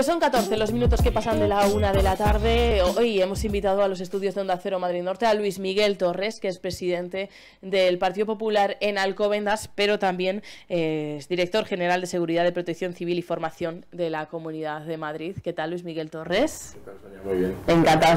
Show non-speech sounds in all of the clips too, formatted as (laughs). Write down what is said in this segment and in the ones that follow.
Pues son 14 los minutos que pasan de la una de la tarde. Hoy hemos invitado a los estudios de Onda Cero Madrid Norte a Luis Miguel Torres, que es presidente del Partido Popular en Alcobendas, pero también eh, es director general de Seguridad de Protección Civil y Formación de la Comunidad de Madrid. ¿Qué tal, Luis Miguel Torres? Muy bien.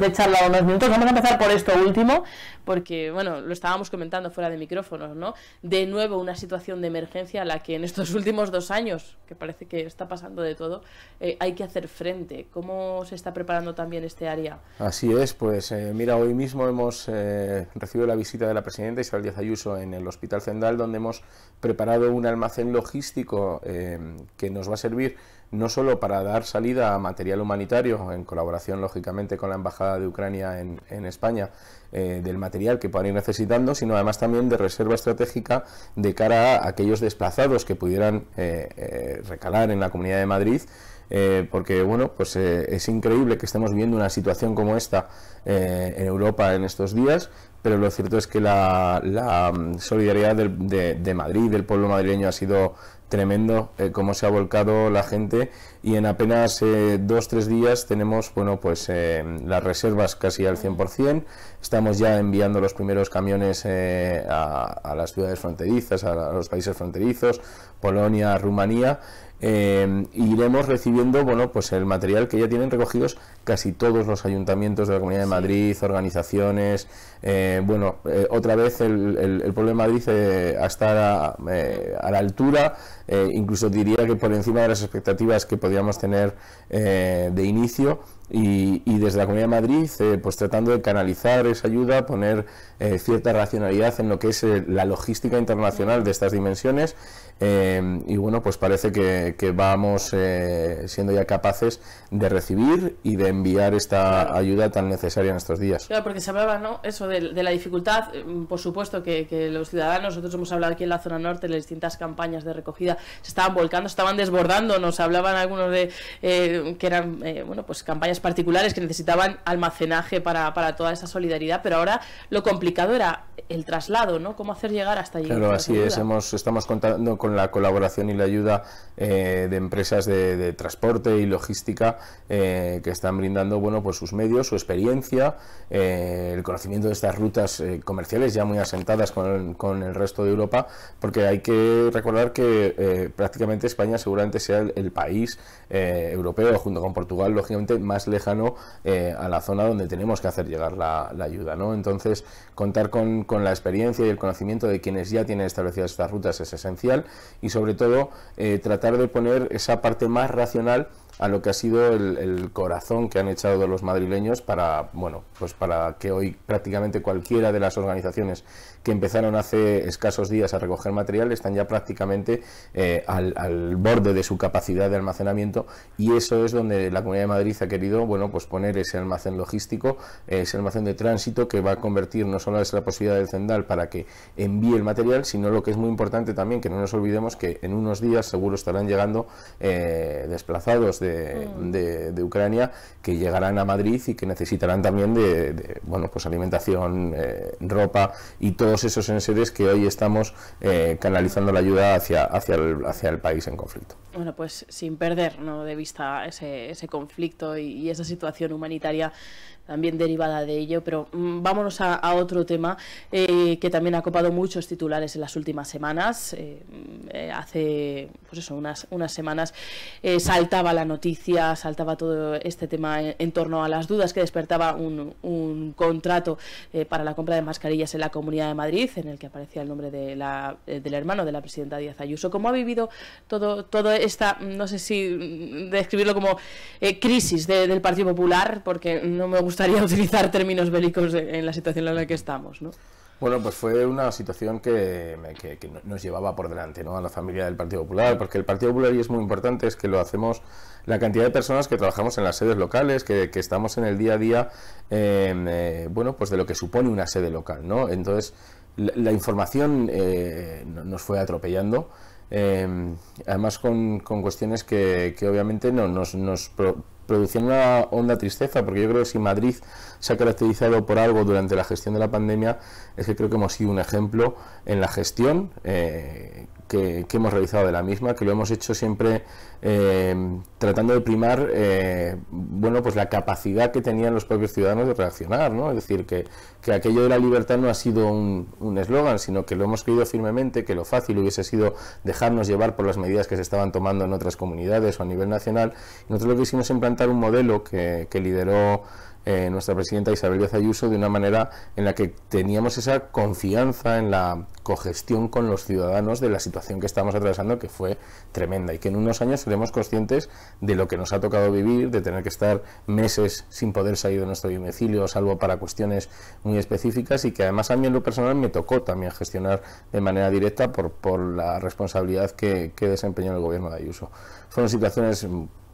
de charlar unos minutos. Vamos a empezar por esto último, porque, bueno, lo estábamos comentando fuera de micrófonos, ¿no? De nuevo, una situación de emergencia a la que en estos últimos dos años, que parece que está pasando de todo, eh, hay que hacer hacer frente? ¿Cómo se está preparando también este área? Así es, pues eh, mira, hoy mismo hemos eh, recibido la visita de la presidenta Isabel Díaz Ayuso en el Hospital Zendal, donde hemos preparado un almacén logístico eh, que nos va a servir no solo para dar salida a material humanitario, en colaboración lógicamente con la Embajada de Ucrania en, España, del material que puedan ir necesitando, sino además también de reserva estratégica de cara a aquellos desplazados que pudieran recalar en la Comunidad de Madrid eh, porque bueno, pues eh, es increíble que estemos viendo una situación como esta eh, en Europa en estos días, pero lo cierto es que la, mm, solidaridad de, Madrid, del pueblo madrileño, ha sido tremendo, cómo se ha volcado la gente y en apenas dos, tres días tenemos, bueno, pues las reservas casi al 100%, estamos ya enviando los primeros camiones a, las ciudades fronterizas, a los países fronterizos, Polonia, Rumanía, Em, iremos recibiendo bueno pues el material que ya tienen recogidos casi todos los ayuntamientos de la Comunidad de Madrid, organizaciones, eh, bueno, eh, otra vez el, el, pueblo de Madrid eh, a estar a la altura eh, incluso diría que por encima de las expectativas que podíamos tener eh, de inicio y, desde la Comunidad de Madrid, eh, pues tratando de canalizar esa ayuda, poner cierta racionalidad en lo que es la logística internacional de estas dimensiones y bueno, pues parece que, vamos siendo ya capaces de recibir y de enviar esta ayuda tan necesaria en estos días. Claro, porque se hablaba, ¿no? Eso de, la dificultad, por supuesto que, que los ciudadanos, nosotros hemos hablado aquí en la zona norte de las distintas campañas de recogida se estaban volcando, se estaban desbordando, nos hablaban algunos de eh, que eran eh, bueno pues campañas particulares que necesitaban almacenaje para, para toda esa solidaridad, pero ahora lo complicado era el traslado, ¿no? Cómo hacer llegar hasta allí. Claro, así es, hemos, estamos contando con la colaboración y la ayuda eh, de empresas de, de, transporte y logística que están brindando bueno pues sus medios, su experiencia, el conocimiento de estas rutas comerciales ya muy asentadas con con el resto de Europa, porque hay que recordar que eh, prácticamente España seguramente sea el, país eh, europeo, junto con Portugal, lógicamente más lejano eh, a la zona donde tenemos que hacer llegar la, la ayuda. ¿no? Entonces, contar con, con, la experiencia y el conocimiento de quienes ya tienen establecidas estas rutas es esencial y sobre todo tratar de poner esa parte más racional a lo que ha sido el, corazón que han echado los madrileños para, bueno, pues para que hoy prácticamente cualquiera de las organizaciones que empezaron hace escasos días a recoger material están ya prácticamente eh, al, borde de su capacidad de almacenamiento y eso es donde la Comunidad de Madrid ha querido, bueno, pues poner ese almacén logístico, eh, ese almacén de tránsito que va a convertir no solo es la posibilidad del Zendal para que envíe el material, sino lo que es muy importante también, que no nos olvidemos que en unos días seguro estarán llegando eh, desplazados de Mm. de, Ucrania que llegarán a Madrid y que necesitarán también de, bueno, pues alimentación, eh, ropa y todos esos enseres que hoy estamos eh, canalizando la ayuda hacia, hacia, el, hacia el país en conflicto. Bueno, pues sin perder ¿no? de vista ese, conflicto y, esa situación humanitaria también derivada de ello, pero mm, vámonos a, otro tema eh, que también ha copado muchos titulares en las últimas semanas. Eh, mm, eh, hace pues eso, unas, unas semanas saltaba la noticia, saltaba todo este tema en, torno a las dudas que despertaba un, contrato para la compra de mascarillas en la Comunidad de Madrid, en el que aparecía el nombre de del hermano de la presidenta Díaz Ayuso. ¿Cómo ha vivido todo, todo esta, no sé si mm, describirlo como crisis del Partido Popular, porque no me gusta (laughs) utilizar términos bélicos en la situación en la que estamos, ¿no? Bueno, pues fue una situación que, nos llevaba por delante ¿no? a la familia del Partido Popular, porque el Partido Popular, y es muy importante, es que lo hacemos la cantidad de personas que trabajamos en las sedes locales, que, estamos en el día a día, em, eh, bueno, pues de lo que supone una sede local, ¿no? Entonces, la, información eh, nos fue atropellando, em, además con, cuestiones que, obviamente no, nos, nos produciendo una onda tristeza, porque yo creo que si Madrid se ha caracterizado por algo durante la gestión de la pandemia, es que creo que hemos sido un ejemplo en la gestión. Eh, que, hemos realizado de la misma, que lo hemos hecho siempre eh, tratando de primar eh, bueno, pues la capacidad que tenían los propios ciudadanos de reaccionar, ¿no? es decir, que, que aquello de la libertad no ha sido un eslogan, sino que lo hemos creído firmemente, que lo fácil hubiese sido dejarnos llevar por las medidas que se estaban tomando en otras comunidades o a nivel nacional. Nosotros lo que hicimos es implantar un modelo que, que lideró eh, nuestra presidenta Isabel Díaz Ayuso de una manera en la que teníamos esa confianza en la cogestión con los ciudadanos de la situación que estamos atravesando, que fue tremenda y que en unos años seremos conscientes de lo que nos ha tocado vivir, de tener que estar meses sin poder salir de nuestro domicilio, salvo para cuestiones muy específicas y que además a mí en lo personal me tocó también gestionar de manera directa por, por la responsabilidad que, que desempeñó el gobierno de Ayuso. son situaciones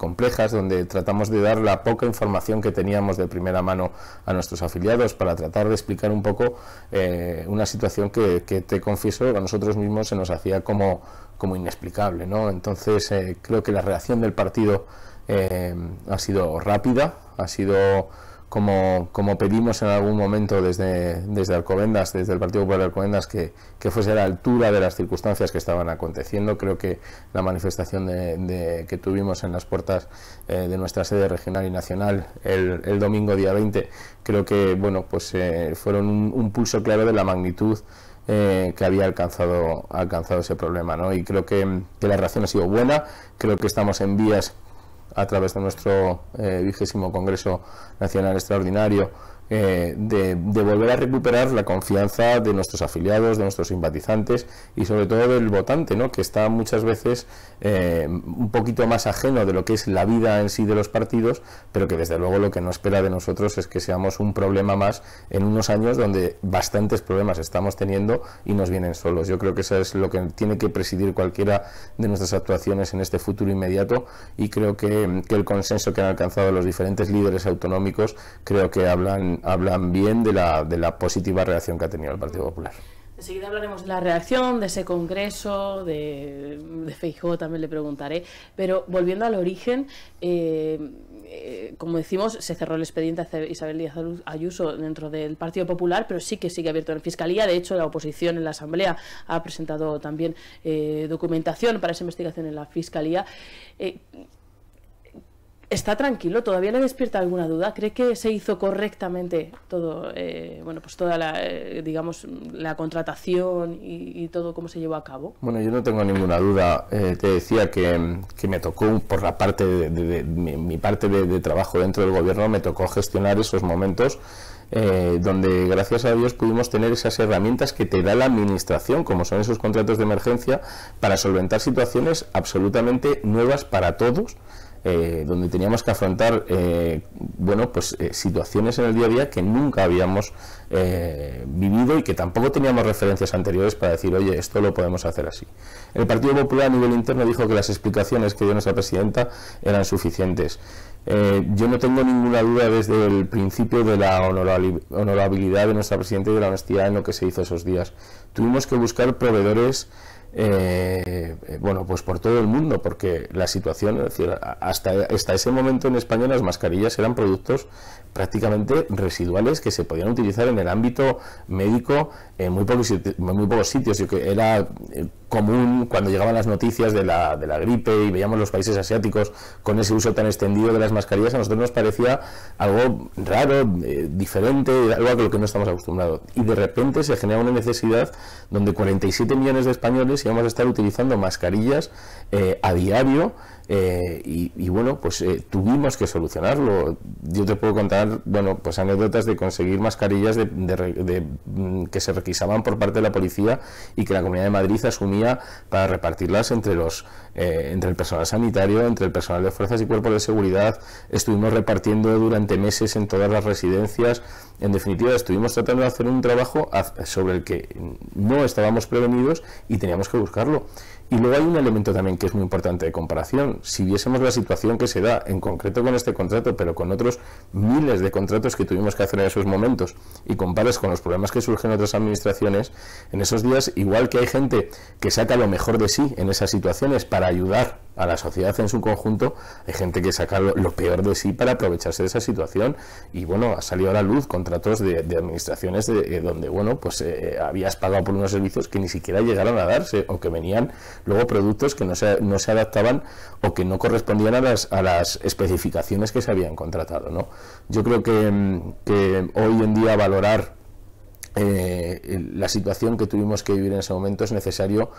complejas donde tratamos de dar la poca información que teníamos de primera mano a nuestros afiliados para tratar de explicar un poco eh, una situación que, te confieso a nosotros mismos se nos hacía como, como inexplicable. ¿no? Entonces eh, creo que la reacción del partido eh, ha sido rápida, ha sido como, como pedimos en algún momento desde, desde Alcobendas, desde el Partido Popular de Alcobendas, que, fuese a la altura de las circunstancias que estaban aconteciendo. Creo que la manifestación de, que tuvimos en las puertas eh, de nuestra sede regional y nacional el, el, domingo día 20, creo que bueno, pues, eh, fueron un, pulso clave de la magnitud eh, que había alcanzado, alcanzado ese problema. ¿no? Y creo que, que, la reacción ha sido buena, creo que estamos en vías a través de nuestro eh, vigésimo Congreso Nacional Extraordinario eh, de, volver a recuperar la confianza de nuestros afiliados, de nuestros simpatizantes y sobre todo del votante, ¿no? que está muchas veces eh, un poquito más ajeno de lo que es la vida en sí de los partidos, pero que desde luego lo que no espera de nosotros es que seamos un problema más en unos años donde bastantes problemas estamos teniendo y nos vienen solos. Yo creo que eso es lo que tiene que presidir cualquiera de nuestras actuaciones en este futuro inmediato y creo que, que el consenso que han alcanzado los diferentes líderes autonómicos creo que hablan hablan, bien de la, positiva reacción que ha tenido el Partido Popular. Enseguida hablaremos de la reacción, de ese congreso, de, de también le preguntaré. Pero volviendo al origen, eh, como decimos, se cerró el expediente Isabel Díaz Ayuso dentro del Partido Popular, pero sí que sigue abierto en la Fiscalía. De hecho, la oposición en la Asamblea ha presentado también eh, documentación para esa investigación en la Fiscalía. Eh, está tranquilo, todavía le despierta alguna duda, cree que se hizo correctamente todo, eh, bueno, pues toda la, eh, digamos, la contratación y, todo cómo se llevó a cabo. Bueno, yo no tengo ninguna duda, eh, te decía que, me tocó por la parte de, mi, parte de, de, trabajo dentro del gobierno, me tocó gestionar esos momentos donde gracias a Dios pudimos tener esas herramientas que te da la administración, como son esos contratos de emergencia, para solventar situaciones absolutamente nuevas para todos eh, donde teníamos que afrontar eh, bueno, pues, eh, situaciones en el día a día que nunca habíamos vivido y que tampoco teníamos referencias anteriores para decir, oye, esto lo podemos hacer así. El Partido Popular a nivel interno dijo que las explicaciones que dio nuestra presidenta eran suficientes. yo no tengo ninguna duda desde el principio de la honorabilidad de nuestra presidenta y de la honestidad en lo que se hizo esos días. Tuvimos que buscar proveedores eh, bueno, pues por todo el mundo, porque la situación, es decir, hasta, hasta ese momento en España las mascarillas eran productos prácticamente residuales que se podían utilizar en el ámbito médico en muy pocos, muy pocos sitios. y que era eh, común cuando llegaban las noticias de la, de la gripe y veíamos los países asiáticos con ese uso tan extendido de las mascarillas, a nosotros nos parecía algo raro, eh, diferente, algo a lo que no estamos acostumbrados. Y de repente se genera una necesidad donde 47 millones de españoles íbamos a estar utilizando mascarillas eh, a diario y, bueno, pues tuvimos que solucionarlo. Yo te puedo contar bueno, pues anécdotas de conseguir mascarillas de, mm, que se requisaban por parte de la policía y que la Comunidad de Madrid asumía para repartirlas entre los eh, entre el personal sanitario, entre el personal de fuerzas y cuerpos de seguridad, estuvimos repartiendo durante meses en todas las residencias, en definitiva estuvimos tratando de hacer un trabajo sobre el que no estábamos prevenidos y teníamos que buscarlo. Y luego hay un elemento también que es muy importante de comparación. Si viésemos la situación que se da, en concreto con este contrato, pero con otros miles de contratos que tuvimos que hacer en esos momentos, y compares con los problemas que surgen en otras administraciones, en esos días, igual que hay gente que saca lo mejor de sí en esas situaciones para ayudar a la sociedad en su conjunto, hay gente que saca lo, peor de sí para aprovecharse de esa situación y bueno, ha salido a la luz contratos de, administraciones de, eh, donde bueno, pues eh, eh, habías pagado por unos servicios que ni siquiera llegaron a darse o que venían luego productos que no se, no se adaptaban o que no correspondían a las, a las especificaciones que se habían contratado, ¿no? Yo creo que mm, hoy en día valorar eh, la situación que tuvimos que vivir en ese momento es necesario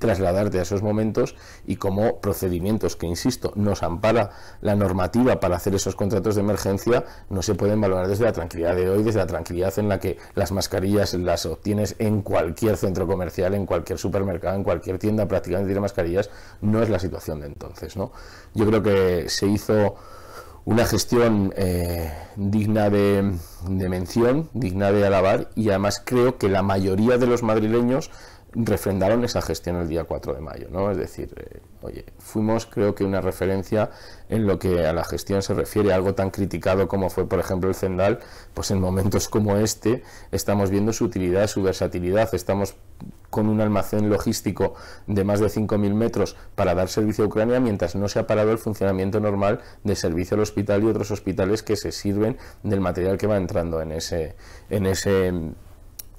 trasladarte a esos momentos y como procedimientos que, insisto, nos ampara la normativa para hacer esos contratos de emergencia, no se pueden valorar desde la tranquilidad de hoy, desde la tranquilidad en la que las mascarillas las obtienes en cualquier centro comercial, en cualquier supermercado, en cualquier tienda prácticamente tiene mascarillas, no es la situación de entonces. ¿no? Yo creo que se hizo una gestión eh, digna de, de mención, digna de alabar y además creo que la mayoría de los madrileños refrendaron esa gestión el día 4 de mayo, ¿no? Es decir, eh, oye, fuimos creo que una referencia en lo que a la gestión se refiere, algo tan criticado como fue, por ejemplo, el Zendal, pues en momentos (laughs) como este estamos viendo su utilidad, su versatilidad, estamos con un almacén logístico de más de 5.000 metros para dar servicio a Ucrania, mientras no se ha parado el funcionamiento normal de servicio al hospital y otros hospitales que se sirven del material que va entrando en ese, en ese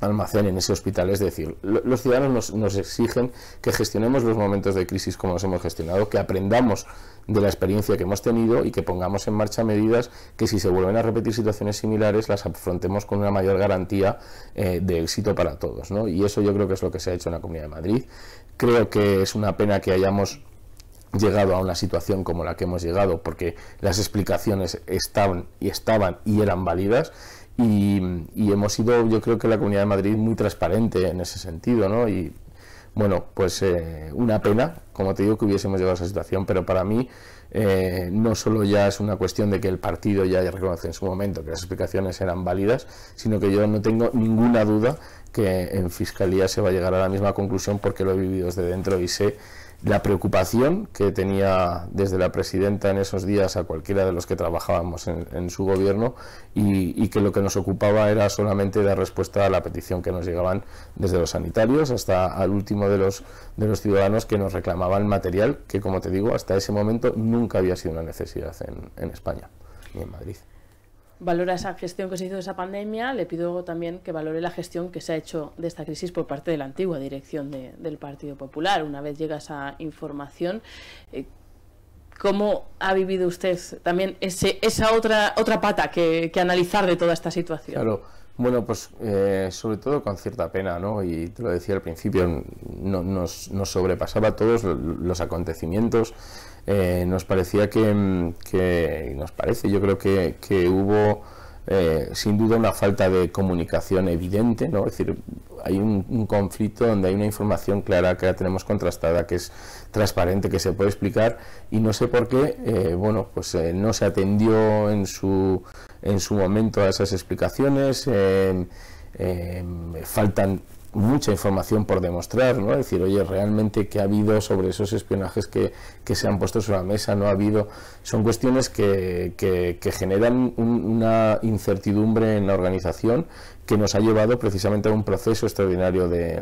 almacén en ese hospital. Es decir, los ciudadanos nos, nos, exigen que gestionemos los momentos de crisis como los hemos gestionado, que aprendamos de la experiencia que hemos tenido y que pongamos en marcha medidas que si se vuelven a repetir situaciones similares las afrontemos con una mayor garantía eh, de éxito para todos. ¿no? Y eso yo creo que es lo que se ha hecho en la Comunidad de Madrid. Creo que es una pena que hayamos llegado a una situación como la que hemos llegado porque las explicaciones estaban y estaban y eran válidas y, hemos sido, yo creo que la Comunidad de Madrid muy transparente en ese sentido, ¿no? Y bueno, pues eh, una pena, como te digo, que hubiésemos llegado a esa situación, pero para mí eh, no solo ya es una cuestión de que el partido ya reconoce en su momento que las explicaciones eran válidas, sino que yo no tengo ninguna duda que en Fiscalía se va a llegar a la misma conclusión porque lo he vivido desde dentro y sé la preocupación que tenía desde la presidenta en esos días a cualquiera de los que trabajábamos en, su gobierno y, que lo que nos ocupaba era solamente dar respuesta a la petición que nos llegaban desde los sanitarios hasta al último de los, de los ciudadanos que nos reclamaban material que, como te digo, hasta ese momento nunca había sido una necesidad en, en España ni en Madrid valora esa gestión que se hizo de esa pandemia, le pido también que valore la gestión que se ha hecho de esta crisis por parte de la antigua dirección de, del Partido Popular. Una vez llega esa información, eh, ¿cómo ha vivido usted también ese, esa otra, otra pata que, que analizar de toda esta situación? Bueno, pues eh, sobre todo con cierta pena, ¿no? Y te lo decía al principio, nos, nos, sobrepasaba todos los acontecimientos. Eh, nos parecía que, que, nos parece, yo creo que, que hubo eh, sin duda una falta de comunicación evidente, ¿no? Es decir, hay un, conflicto donde hay una información clara que la tenemos contrastada, que es transparente, que se puede explicar y no sé por qué, eh, bueno, pues eh, no se atendió en su, en su momento a esas explicaciones, faltan mucha información por demostrar, ¿no? Es decir, oye, realmente qué ha habido sobre esos espionajes que, que se han puesto sobre la mesa, no ha habido. Son cuestiones que, que, generan una incertidumbre en la organización que nos ha llevado precisamente a un proceso extraordinario de,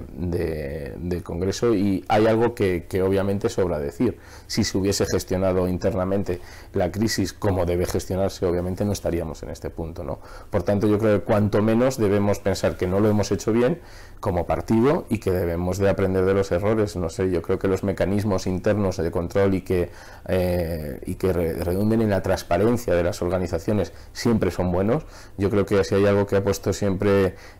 Congreso y hay algo que, obviamente sobra decir. Si se hubiese gestionado internamente la crisis como debe gestionarse, obviamente no estaríamos en este punto. ¿no? Por tanto, yo creo que cuanto menos debemos pensar que no lo hemos hecho bien como partido y que debemos de aprender de los errores. No sé, yo creo que los mecanismos internos de control y que, eh, y que redunden en la transparencia de las organizaciones siempre son buenos. Yo creo que si hay algo que ha puesto siempre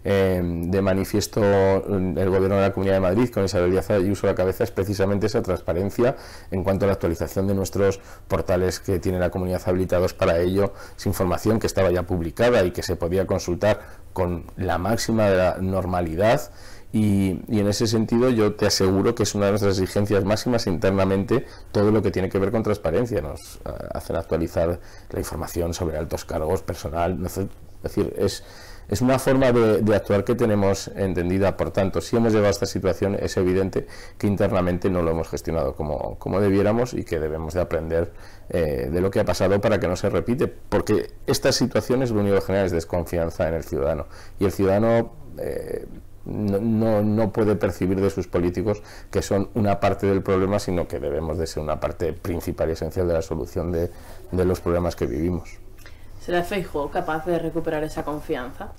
eh, de, manifiesto mm, el Gobierno de la Comunidad de Madrid con Isabel Díaz Ayuso de la cabeza es precisamente esa transparencia en cuanto a la actualización de nuestros portales que tiene la comunidad habilitados para ello, es información que estaba ya publicada y que se podía consultar con la máxima de la normalidad. Y, en ese sentido yo te aseguro que es una de nuestras exigencias máximas internamente todo lo que tiene que ver con transparencia. Nos eh, hacen actualizar la información sobre altos cargos, personal, es decir, es es una forma de, actuar que tenemos entendida, por tanto, si hemos llevado a esta situación es evidente que internamente no lo hemos gestionado como, debiéramos y que debemos de aprender eh, de lo que ha pasado para que no se repite, porque estas situaciones lo único que es desconfianza en el ciudadano y el ciudadano... Eh, no, puede percibir de sus políticos que son una parte del problema, sino que debemos de ser una parte principal y esencial de la solución de los problemas que vivimos. ¿Será Feijóo capaz de recuperar esa confianza?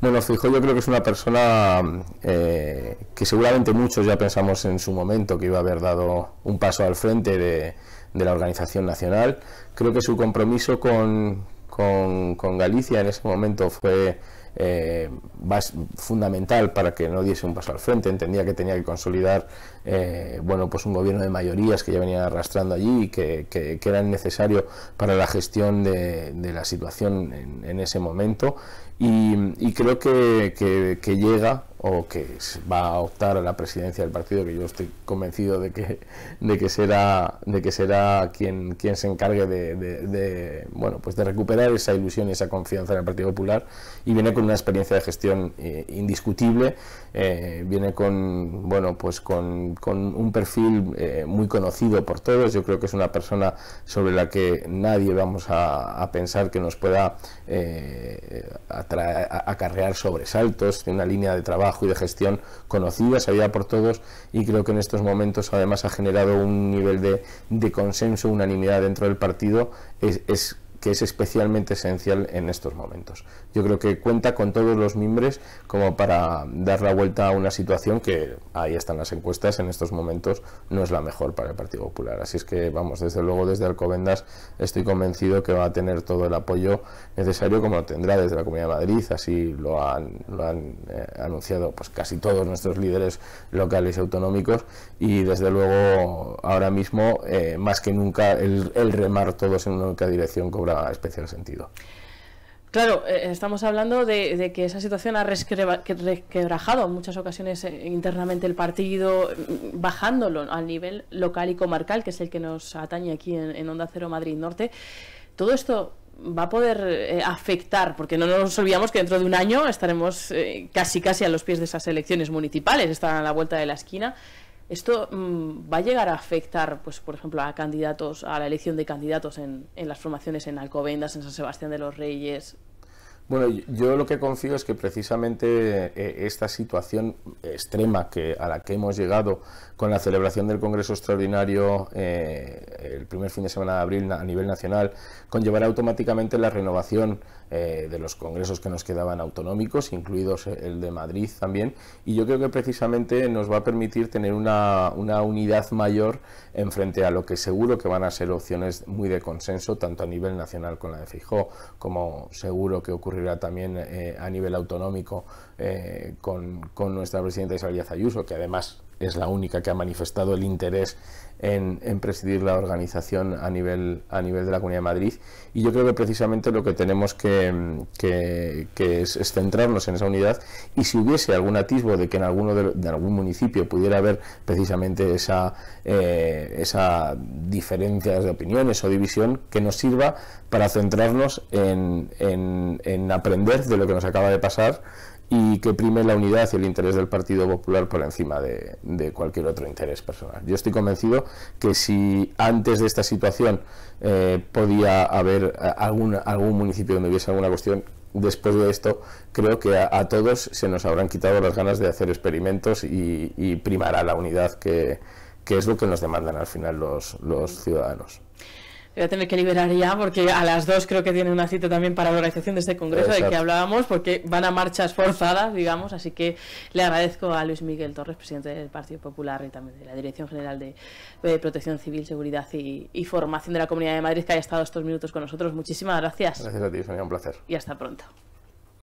Bueno, Feijóo yo creo que es una persona eh, que seguramente muchos ya pensamos en su momento que iba a haber dado un paso al frente de, la organización nacional. Creo que su compromiso con Galicia en ese momento fue eh, fundamental para que no diese un paso al frente, entendía que tenía que consolidar eh, bueno, pues un gobierno de mayorías que ya venía arrastrando allí y que, era necesario para la gestión de, la situación en, ese momento y, creo que, que llega o que va a optar a la presidencia del partido, que yo estoy convencido de que, de que será, de que será quien, quien se encargue de, bueno, pues de recuperar esa ilusión y esa confianza en el Partido Popular y viene con una experiencia de gestión eh, indiscutible, eh, viene con, bueno, pues con, con un perfil eh, muy conocido por todos, yo creo que es una persona sobre la que nadie vamos a, pensar que nos pueda acarrear sobresaltos, tiene una línea de trabajo y de gestión conocida, sabida por todos y creo que en estos momentos además ha generado un nivel de, de consenso, unanimidad dentro del partido es especialmente esencial en estos momentos. Yo creo que cuenta con todos los mimbres como para dar la vuelta a una situación que ahí están las encuestas en estos momentos no es la mejor para el Partido Popular. Así es que vamos, desde luego desde Alcobendas estoy convencido que va a tener todo el apoyo necesario como lo tendrá desde la Comunidad de Madrid, así lo han, eh, anunciado pues casi todos nuestros líderes locales y autonómicos y desde luego ahora mismo eh, más que nunca el, el remar todos en una única dirección cobra especial sentido. Claro, eh, eh, estamos hablando de, que esa situación ha resquebrajado en muchas ocasiones eh, internamente el partido, mm, bajándolo al nivel local y comarcal, que es el que nos atañe aquí en, Onda Cero Madrid Norte. Todo esto va a poder afectar, porque no nos olvidamos que dentro de un año estaremos casi casi a los pies de esas elecciones municipales, están a la vuelta de la esquina. Esto mm, va a llegar a afectar, pues, por ejemplo, a candidatos, a la elección de candidatos en las formaciones en Alcobendas, en San Sebastián de los Reyes, bueno, yo lo que confío es que precisamente eh, esta situación extrema que, a la que hemos llegado con la celebración del Congreso Extraordinario eh, el primer fin de semana de abril a nivel nacional conllevará automáticamente la renovación eh, de los congresos que nos quedaban autonómicos, incluidos el de Madrid también, y yo creo que precisamente nos va a permitir tener una, una unidad mayor en frente a lo que seguro que van a ser opciones muy de consenso, tanto a nivel nacional con la de Fijó, como seguro que ocurre también eh, a nivel autonómico eh, con, con, nuestra presidenta Isabel Díaz Ayuso, que además es la única que ha manifestado el interés en, presidir la organización a nivel, a nivel de la Comunidad de Madrid. Y yo creo que precisamente lo que tenemos que, que, es, centrarnos en esa unidad y si hubiese algún atisbo de que en alguno de, algún municipio pudiera haber precisamente esa, eh, diferencia esa de opiniones o división, que nos sirva para centrarnos en, en aprender de lo que nos acaba de pasar y que prime la unidad y el interés del Partido Popular por encima de, cualquier otro interés personal. Yo estoy convencido que si antes de esta situación eh, podía haber eh, algún, algún municipio donde hubiese alguna cuestión, después de esto creo que a, todos se nos habrán quitado las ganas de hacer experimentos y, primará la unidad que, que, es lo que nos demandan al final los, los ciudadanos voy a tener que liberar ya porque a las dos creo que tiene una cita también para la organización de este congreso de que hablábamos, porque van a marchas forzadas, digamos, así que le agradezco a Luis Miguel Torres, presidente del Partido Popular y también de la Dirección General de, Protección Civil, Seguridad y, Formación de la Comunidad de Madrid, que haya estado estos minutos con nosotros. Muchísimas gracias. Gracias a ti, sería un placer. Y hasta pronto.